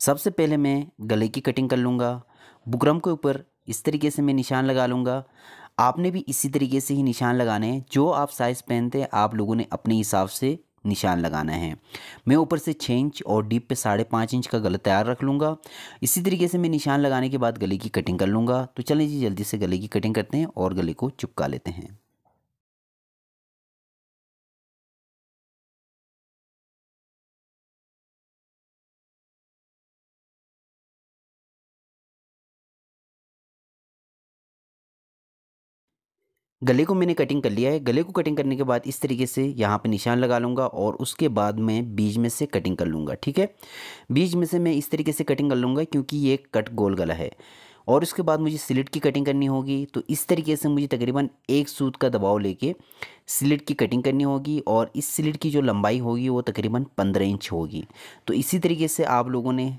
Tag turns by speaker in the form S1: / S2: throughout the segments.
S1: सबसे पहले मैं गले की कटिंग कर लूँगा बुकरम के ऊपर इस तरीके से मैं निशान लगा लूँगा आपने भी इसी तरीके से ही निशान लगाने हैं जो आप साइज़ पहनते हैं आप लोगों ने अपने हिसाब से निशान लगाना है मैं ऊपर से छः इंच और डीप पे साढ़े पाँच इंच का गला तैयार रख लूँगा इसी तरीके से मैं निशान लगाने के बाद गले की कटिंग कर लूँगा तो चलें जी जल्दी से गले की कटिंग करते हैं और गले को चिपका लेते हैं गले को मैंने कटिंग कर लिया है गले को कटिंग करने के बाद इस तरीके से यहाँ पे निशान लगा लूँगा और उसके बाद मैं बीज में से कटिंग कर लूँगा ठीक है बीज में से मैं इस तरीके से कटिंग कर लूँगा क्योंकि ये कट गोल गला है और उसके बाद मुझे स्लिट की कटिंग करनी होगी तो इस तरीके से मुझे तकरीबन एक सूत का दबाव लेके स्लिट की कटिंग करनी होगी और इस स्लिट की जो लंबाई होगी वो तकरीबन पंद्रह इंच होगी तो इसी तरीके से आप लोगों ने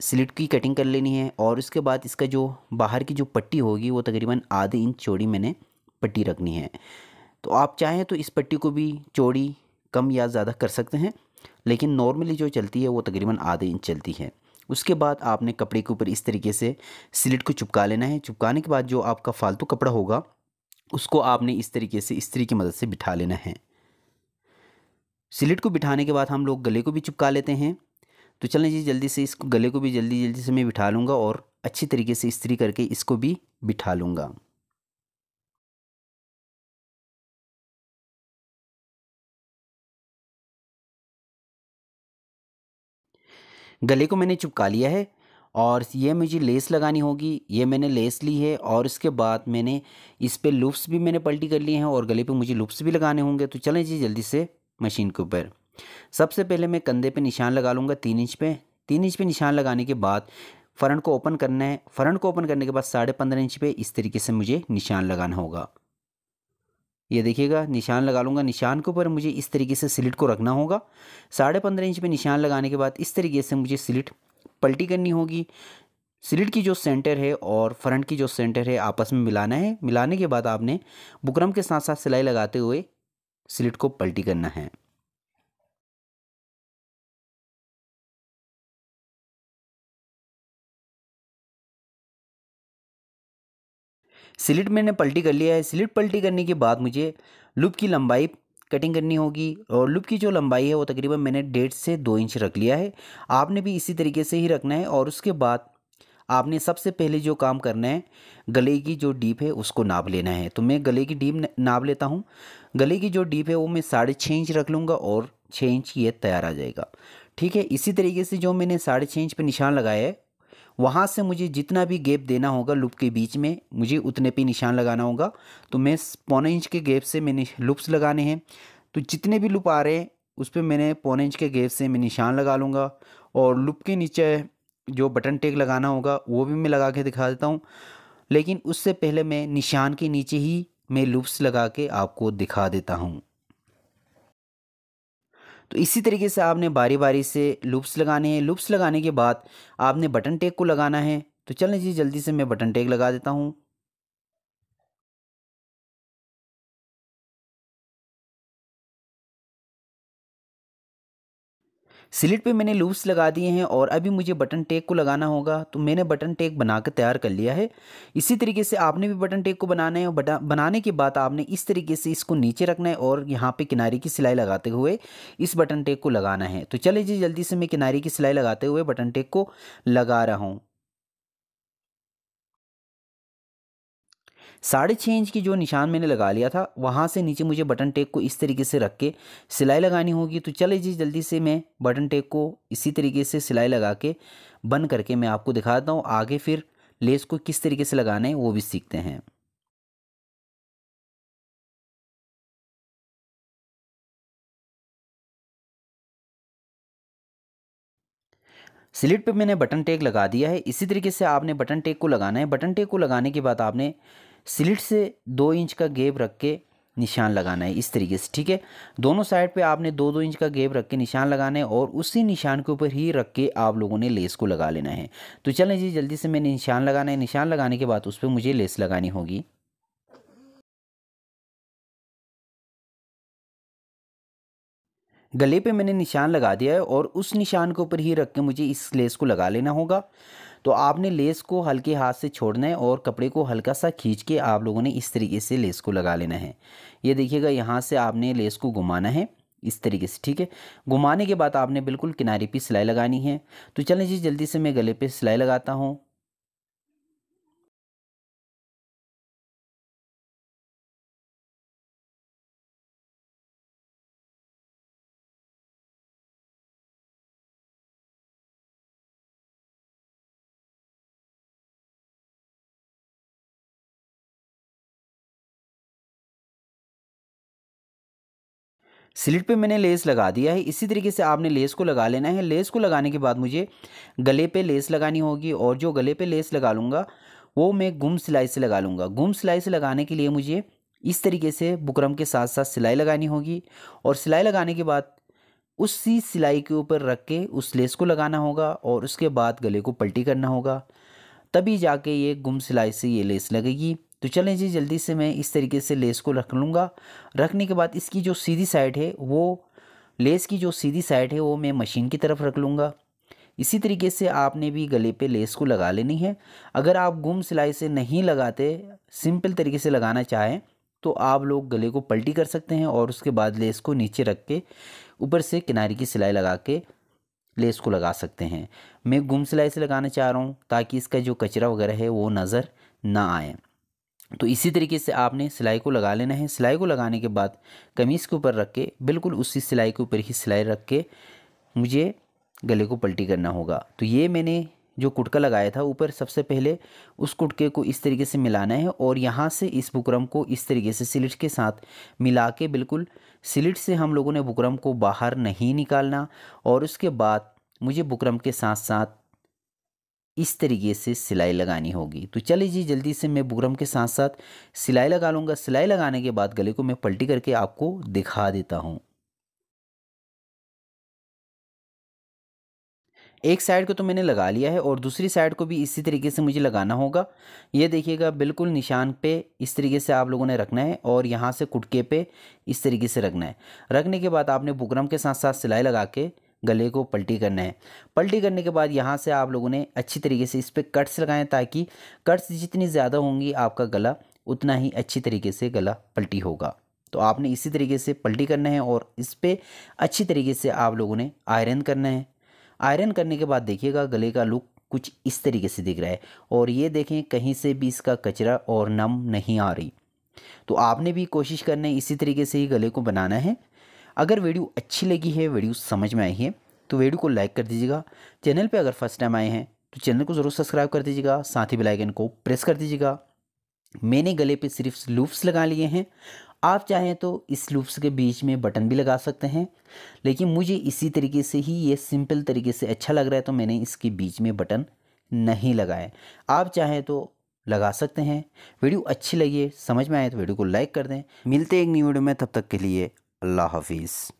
S1: स्लिट की कटिंग कर लेनी है और उसके बाद इसका जो बाहर की जो पट्टी होगी वो तकरीबन आधे इंच चौड़ी मैंने पट्टी रखनी है तो आप चाहें तो इस पट्टी को भी चौड़ी कम या ज़्यादा कर सकते हैं लेकिन नॉर्मली जो चलती है वो तकरीबन आधे इंच चलती है उसके बाद आपने कपड़े के ऊपर इस तरीके से स्लिट को चिपका लेना है चिपकाने के बाद जो आपका फालतू कपड़ा होगा उसको आपने इस तरीके से इस्त्री की मदद से बिठा लेना है स्लिट को बिठाने के बाद हम लोग गले को भी चिपका लेते हैं तो चलें जी जल्दी से इस गले को भी जल्दी जल्दी से मैं बिठा लूँगा और अच्छी तरीके से इस्त्री करके इसको भी बिठा लूँगा गले को मैंने चिपका लिया है और ये मुझे लेस लगानी होगी ये मैंने लेस ली है और इसके बाद मैंने इस पर लुप्स भी मैंने पल्टी कर लिए हैं और गले पे मुझे लुप्स भी लगाने होंगे तो चलें जी जल्दी से मशीन के ऊपर सबसे पहले मैं कंधे पे निशान लगा लूँगा तीन इंच पे तीन इंच पे निशान लगाने के बाद फ़रन को ओपन करना है फ़रन को ओपन करने के बाद साढ़े पंद्रह इंच पर इस तरीके से मुझे निशान लगाना होगा ये देखिएगा निशान लगा लूँगा निशान के ऊपर मुझे इस तरीके से सिलिट को रखना होगा साढ़े पंद्रह इंच पे निशान लगाने के बाद इस तरीके से मुझे सिलिट पलटी करनी होगी स्लिट की जो सेंटर है और फ्रंट की जो सेंटर है आपस में मिलाना है मिलाने के बाद आपने बुकरम के साथ साथ सिलाई लगाते हुए सिलिट को पलटी करना है स्लिट मैंने पल्टी कर लिया है स्लिट पल्टी करने के बाद मुझे लुप की लंबाई कटिंग करनी होगी और लुप की जो लंबाई है वो तकरीबन मैंने डेढ़ से दो इंच रख लिया है आपने भी इसी तरीके से ही रखना है और उसके बाद आपने सबसे पहले जो काम करना है गले की जो डीप है उसको नाप लेना है तो मैं गले की डीप नाप लेता हूँ गले की जो डीप है वो मैं साढ़े छः इंच रख लूँगा और छः इंच ये तैयार आ जाएगा ठीक है इसी तरीके से जो मैंने साढ़े छः इंच पर निशान लगाया है वहाँ से मुझे जितना भी गेप देना होगा लुप के बीच में मुझे उतने पे निशान लगाना होगा तो मैं पौने इंच के गेप से मैंने लुप्स लगाने हैं तो जितने भी लुप आ रहे हैं उस पर मैंने पौने इंच के गेप से मैं निशान लगा लूँगा और लुप के नीचे जो बटन टेक लगाना होगा वो भी मैं लगा के दिखा देता हूँ लेकिन उससे पहले मैं निशान के नीचे ही मैं लुप्स लगा के आपको दिखा देता हूँ तो इसी तरीके से आपने बारी बारी से लूप्स लगाने हैं लूप्स लगाने के बाद आपने बटन टेक को लगाना है तो चलें जी जल्दी से मैं बटन टेक लगा देता हूँ स्लिट पे मैंने लूप्स लगा दिए हैं और अभी मुझे बटन टेक को लगाना होगा तो मैंने बटन टेक बनाकर तैयार कर लिया है इसी तरीके से आपने भी बटन टेक को बनाना है और बनाने के बाद आपने इस तरीके से इसको नीचे रखना है और यहाँ पे किनारे की सिलाई लगाते हुए इस बटन टेक को लगाना है तो चले जी जल्दी से मैं किनारे की सिलाई लगाते हुए बटन टेक को लगा रहा हूँ साढ़े छः इंच की जो निशान मैंने लगा लिया था वहाँ से नीचे मुझे बटन टेक को इस तरीके से रख के सिलाई लगानी होगी तो चले जी जल्दी से मैं बटन टेक को इसी तरीके से सिलाई लगा के बंद करके मैं आपको दिखाता हूँ आगे फिर लेस को किस तरीके से लगाना है वो भी सीखते हैं स्लिट पे मैंने बटन टेक लगा दिया है इसी तरीके से आपने बटन टेक को लगाना है बटन टेक को लगाने के बाद आपने स्लिट से दो इंच का गेप रख के निशान लगाना है इस तरीके से ठीक है दोनों साइड पे आपने दो दो इंच का गेप रख के निशान लगाना है और उसी निशान के ऊपर ही रख के आप लोगों ने लेस को लगा लेना है तो चलें जी जल्दी से मैंने निशान लगाना है निशान लगाने के बाद उस पर मुझे लेस लगानी होगी गले पे मैंने निशान लगा दिया है और उस निशान के ऊपर ही रख के मुझे इस लेस को लगा लेना होगा तो आपने लेस को हल्के हाथ से छोड़ना है और कपड़े को हल्का सा खींच के आप लोगों ने इस तरीके से लेस को लगा लेना है ये देखिएगा यहाँ से आपने लेस को घुमाना है इस तरीके से ठीक है घुमाने के बाद आपने बिल्कुल किनारे पे सिलाई लगानी है तो चलें जी जल्दी से मैं गले पे सिलाई लगाता हूँ स्लिट पे मैंने लेस लगा दिया है इसी तरीके से आपने लेस को लगा लेना है लेस को लगाने के बाद मुझे गले पे लेस लगानी होगी और जो गले पे लेस लगा लूँगा वो मैं गुम सिलाई से लगा लूँगा गुम सिलाई से लगाने के लिए मुझे इस तरीके से बुकरम के साथ साथ सिलाई लगानी होगी और सिलाई लगाने के बाद उसी सिलाई के ऊपर रख के उस लेस को लगाना होगा और उसके बाद गले को पलटी करना होगा तभी जाके ये गुम सिलाई से ये लेस लगेगी तो चलें जी जल्दी से मैं इस तरीके से लेस को रख लूँगा रखने के बाद इसकी जो सीधी साइड है वो लेस की जो सीधी साइड है वो मैं मशीन की तरफ रख लूँगा इसी तरीके से आपने भी गले पे लेस को लगा लेनी है अगर आप गुम सिलाई से नहीं लगाते सिंपल तरीके से लगाना चाहें तो आप लोग गले को पलटी कर सकते हैं और उसके बाद लेस को नीचे रख के ऊपर से किनारे की सिलाई लगा के लेस को लगा सकते हैं मैं गुम सिलाई से लगाना चाह रहा हूँ ताकि इसका जो कचरा वगैरह है वो नज़र ना आए तो इसी तरीके से आपने सिलाई को लगा लेना है सिलाई को लगाने के बाद कमीज़ के ऊपर रख के बिल्कुल उसी सिलाई के ऊपर ही सिलाई रख के मुझे गले को पलटी करना होगा तो ये मैंने जो कुटका लगाया था ऊपर सबसे पहले उस कुटके को इस तरीके से मिलाना है और यहाँ से इस बुकरम को इस तरीके से सिलिट के साथ मिला के बिल्कुल सिलिट से हम लोगों ने बुकरम को बाहर नहीं निकालना और उसके बाद मुझे बुकरम के साथ साथ इस तरीके से सिलाई लगानी होगी तो चलिए जी जल्दी से मैं बुगरम के साथ साथ सिलाई लगा लूँगा सिलाई लगाने के बाद गले को मैं पलटी करके आपको दिखा देता हूँ एक साइड को तो मैंने लगा लिया है और दूसरी साइड को भी इसी तरीके से मुझे लगाना होगा ये देखिएगा बिल्कुल निशान पे इस तरीके से आप लोगों ने रखना है और यहाँ से कुटके पे इस तरीके से रखना है रखने के बाद आपने बुकरम के साथ साथ सिलाई लगा के गले को पलटी करना है पलटी करने के बाद यहाँ से आप लोगों ने अच्छी तरीके से इस पर कट्स लगाएं ताकि कट्स जितनी ज़्यादा होंगी आपका गला उतना ही अच्छी तरीके से गला पलटी होगा तो आपने इसी तरीके से पलटी करना है और इस पर अच्छी तरीके से आप लोगों ने आयरन करना है आयरन करने के बाद देखिएगा गले का लुक कुछ इस तरीके से दिख रहा है और ये देखें कहीं से भी इसका कचरा और नम नहीं आ रही तो आपने भी कोशिश करना है इसी तरीके से ही गले को बनाना है अगर वीडियो अच्छी लगी है वीडियो समझ में आई है तो वीडियो को लाइक कर दीजिएगा चैनल पे अगर फर्स्ट टाइम आए हैं तो चैनल को ज़रूर सब्सक्राइब कर दीजिएगा साथ ही बेलाइकन को प्रेस कर दीजिएगा मैंने गले पे सिर्फ लूप्स लगा लिए हैं आप चाहें तो इस लूप्स के बीच में बटन भी लगा सकते हैं लेकिन मुझे इसी तरीके से ही ये सिंपल तरीके से अच्छा लग रहा है तो मैंने इसके बीच में बटन नहीं लगाए आप चाहें तो लगा सकते हैं वीडियो अच्छी लगी समझ में आए तो वीडियो को लाइक कर दें मिलते एक न्यू वीडियो में तब तक के लिए الله حافظ